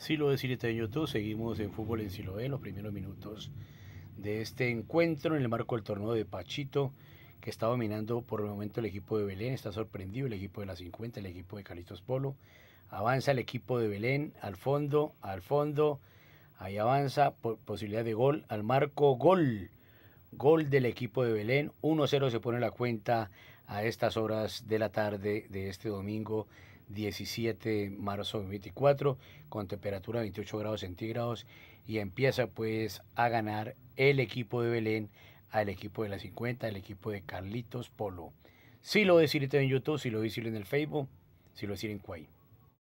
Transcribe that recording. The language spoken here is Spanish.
Silo de de YouTube, seguimos en fútbol en Siloé, los primeros minutos de este encuentro en el marco del torneo de Pachito, que está dominando por el momento el equipo de Belén, está sorprendido el equipo de la 50, el equipo de Carlitos Polo, avanza el equipo de Belén al fondo, al fondo, ahí avanza, posibilidad de gol, al marco, gol, gol del equipo de Belén, 1-0 se pone la cuenta a estas horas de la tarde de este domingo 17 de marzo de 2024 con temperatura 28 grados centígrados y empieza pues a ganar el equipo de Belén al equipo de la 50, al equipo de Carlitos Polo. Si lo decirte en YouTube, si lo decirte en el Facebook, si lo decir en Quay.